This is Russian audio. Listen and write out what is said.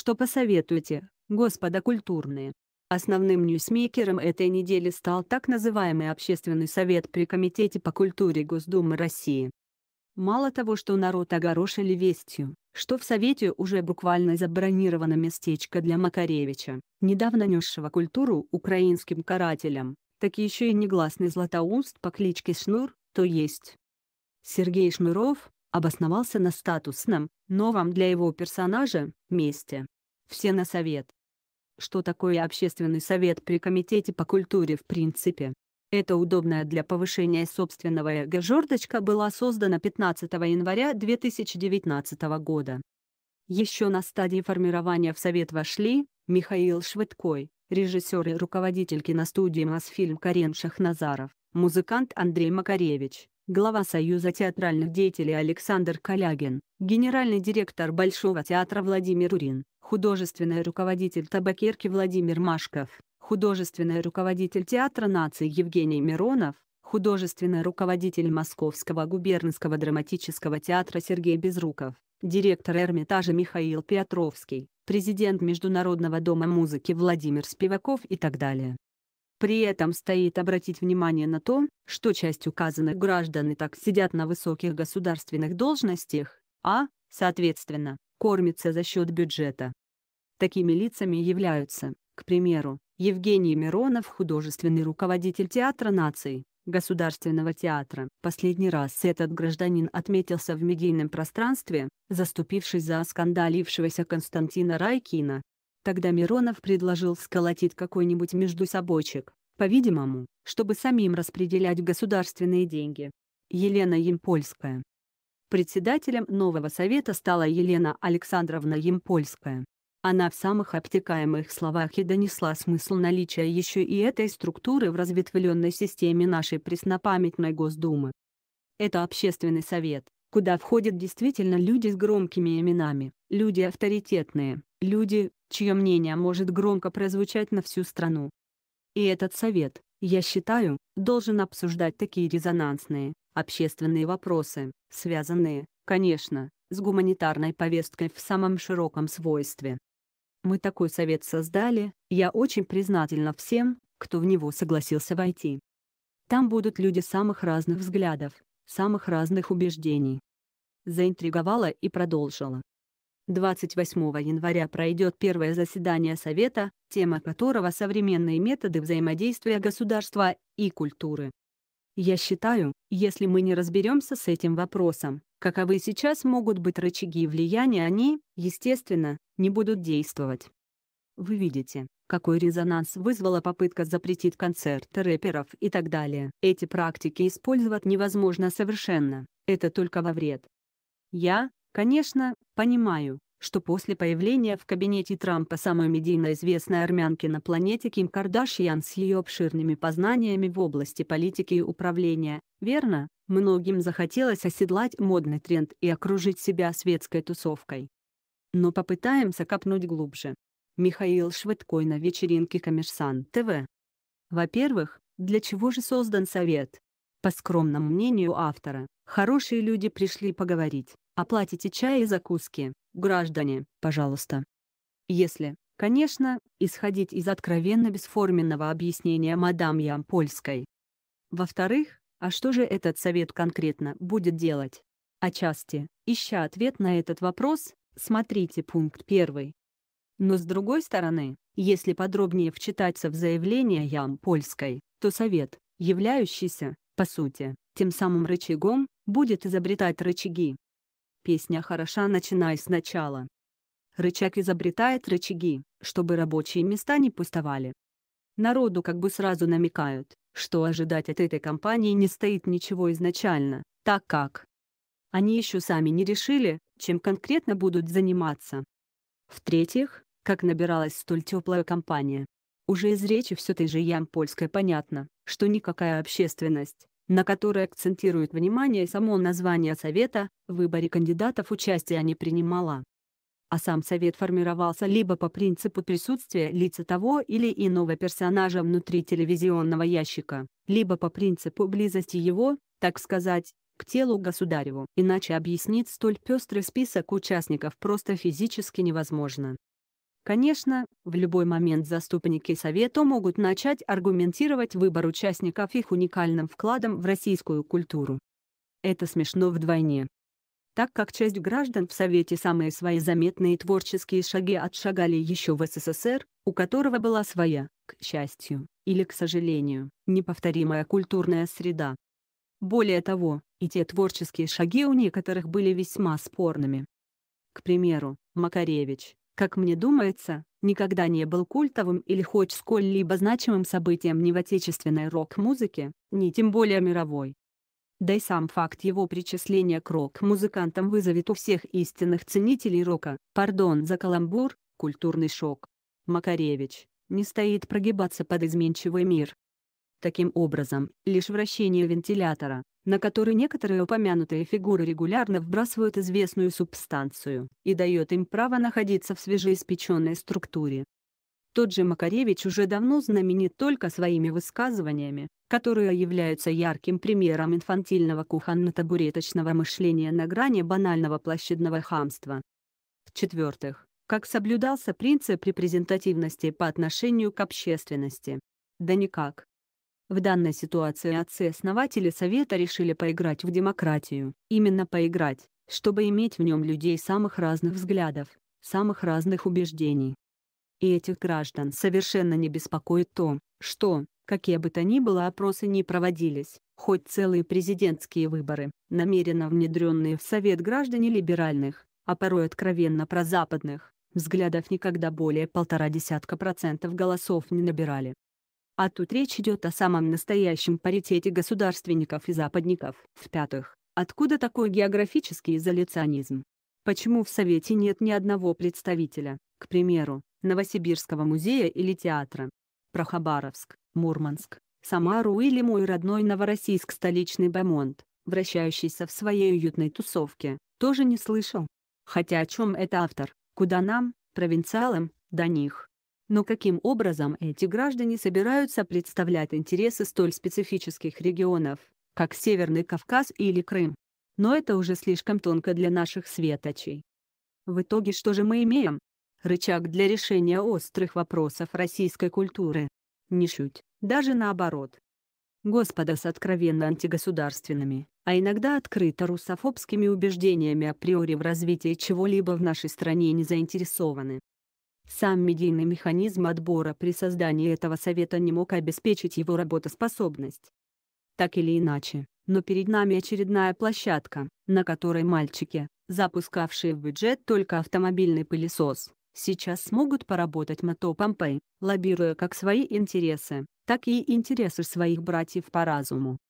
Что посоветуете, господа культурные? Основным ньюсмейкером этой недели стал так называемый Общественный совет при Комитете по культуре Госдумы России. Мало того, что народ огорошили вестью, что в Совете уже буквально забронировано местечко для Макаревича, недавно несшего культуру украинским карателям, так еще и негласный златоуст по кличке Шнур, то есть. Сергей Шнуров, обосновался на статусном, новом для его персонажа, месте. Все на совет. Что такое общественный совет при Комитете по культуре в принципе? Эта удобная для повышения собственного эго жердочка была создана 15 января 2019 года. Еще на стадии формирования в Совет вошли Михаил Швыдкой, режиссер и руководитель киностудии «Мосфильм» Карен Шахназаров, музыкант Андрей Макаревич, глава Союза театральных деятелей Александр Калягин, генеральный директор Большого театра Владимир Урин, художественный руководитель табакерки Владимир Машков, художественный руководитель Театра нации Евгений Миронов, художественный руководитель Московского губернского драматического театра Сергей Безруков, директор Эрмитажа Михаил Петровский, президент Международного дома музыки Владимир Спиваков и так далее. При этом стоит обратить внимание на то, что часть указанных граждан и так сидят на высоких государственных должностях, а, соответственно, кормятся за счет бюджета. Такими лицами являются, к примеру, Евгений Миронов, художественный руководитель Театра наций, Государственного театра. Последний раз этот гражданин отметился в медийном пространстве, заступившись за оскандалившегося Константина Райкина, Тогда Миронов предложил сколотить какой-нибудь междусобочек, по-видимому, чтобы самим распределять государственные деньги. Елена Емпольская. Председателем нового совета стала Елена Александровна Емпольская. Она в самых обтекаемых словах и донесла смысл наличия еще и этой структуры в разветвленной системе нашей преснопамятной Госдумы. Это общественный совет, куда входят действительно люди с громкими именами, люди авторитетные, люди, чье мнение может громко прозвучать на всю страну. И этот совет, я считаю, должен обсуждать такие резонансные, общественные вопросы, связанные, конечно, с гуманитарной повесткой в самом широком свойстве. Мы такой совет создали, я очень признательна всем, кто в него согласился войти. Там будут люди самых разных взглядов, самых разных убеждений. Заинтриговала и продолжила. 28 января пройдет первое заседание Совета, тема которого «Современные методы взаимодействия государства и культуры». Я считаю, если мы не разберемся с этим вопросом, каковы сейчас могут быть рычаги влияния, они, естественно, не будут действовать. Вы видите, какой резонанс вызвала попытка запретить концерты рэперов и так далее. Эти практики использовать невозможно совершенно, это только во вред. Я, Конечно, понимаю, что после появления в кабинете Трампа самой медийно известной армянки на планете Ким Кардашьян с ее обширными познаниями в области политики и управления, верно, многим захотелось оседлать модный тренд и окружить себя светской тусовкой. Но попытаемся копнуть глубже. Михаил Швыдкой на вечеринке «Коммерсант ТВ». Во-первых, для чего же создан совет? По скромному мнению автора, хорошие люди пришли поговорить, Оплатите чай и закуски, граждане, пожалуйста. Если, конечно, исходить из откровенно бесформенного объяснения мадам Ямпольской. Во-вторых, а что же этот совет конкретно будет делать? Отчасти, ища ответ на этот вопрос, смотрите пункт первый. Но с другой стороны, если подробнее вчитаться в заявление Ямпольской, то совет, являющийся, по сути, тем самым рычагом, будет изобретать рычаги, Песня хороша, начинай сначала. Рычаг изобретает рычаги, чтобы рабочие места не пустовали. Народу как бы сразу намекают, что ожидать от этой компании не стоит ничего изначально, так как они еще сами не решили, чем конкретно будут заниматься. В-третьих, как набиралась столь теплая компания. Уже из речи все той же Ямпольской понятно, что никакая общественность, на которой акцентирует внимание само название Совета, в выборе кандидатов участия не принимала. А сам Совет формировался либо по принципу присутствия лица того или иного персонажа внутри телевизионного ящика, либо по принципу близости его, так сказать, к телу государеву. Иначе объяснить столь пестрый список участников просто физически невозможно. Конечно, в любой момент заступники Совета могут начать аргументировать выбор участников их уникальным вкладом в российскую культуру. Это смешно вдвойне. Так как часть граждан в Совете самые свои заметные творческие шаги отшагали еще в СССР, у которого была своя, к счастью, или к сожалению, неповторимая культурная среда. Более того, и те творческие шаги у некоторых были весьма спорными. К примеру, Макаревич, как мне думается, никогда не был культовым или хоть сколь-либо значимым событием ни в отечественной рок-музыке, ни тем более мировой. Да и сам факт его причисления к рок-музыкантам вызовет у всех истинных ценителей рока, пардон за каламбур, культурный шок. Макаревич не стоит прогибаться под изменчивый мир. Таким образом, лишь вращение вентилятора, на который некоторые упомянутые фигуры регулярно вбрасывают известную субстанцию, и дает им право находиться в свежеиспеченной структуре. Тот же Макаревич уже давно знаменит только своими высказываниями, которые являются ярким примером инфантильного кухонно-табуреточного мышления на грани банального площадного хамства. В-четвертых, как соблюдался принцип репрезентативности по отношению к общественности. Да никак. В данной ситуации отцы-основатели Совета решили поиграть в демократию. Именно поиграть, чтобы иметь в нем людей самых разных взглядов, самых разных убеждений. И этих граждан совершенно не беспокоит то, что, какие бы то ни было опросы не проводились, хоть целые президентские выборы, намеренно внедренные в Совет граждане либеральных, а порой откровенно прозападных, взглядов никогда более полтора десятка процентов голосов не набирали. А тут речь идет о самом настоящем паритете государственников и западников. В-пятых, откуда такой географический изоляционизм? Почему в Совете нет ни одного представителя, к примеру, Новосибирского музея или театра? Про Хабаровск, Мурманск, Самару или мой родной Новороссийск столичный Бамонт, вращающийся в своей уютной тусовке, тоже не слышал. Хотя о чем это автор, куда нам, провинциалам, до них. Но каким образом эти граждане собираются представлять интересы столь специфических регионов, как Северный Кавказ или Крым? Но это уже слишком тонко для наших светочей. В итоге что же мы имеем? Рычаг для решения острых вопросов российской культуры. Не шуть, даже наоборот. Господа с откровенно антигосударственными, а иногда открыто русофобскими убеждениями априори в развитии чего-либо в нашей стране не заинтересованы. Сам медийный механизм отбора при создании этого совета не мог обеспечить его работоспособность. Так или иначе, но перед нами очередная площадка, на которой мальчики, запускавшие в бюджет только автомобильный пылесос, сейчас смогут поработать мотопомпой, лоббируя как свои интересы, так и интересы своих братьев по разуму.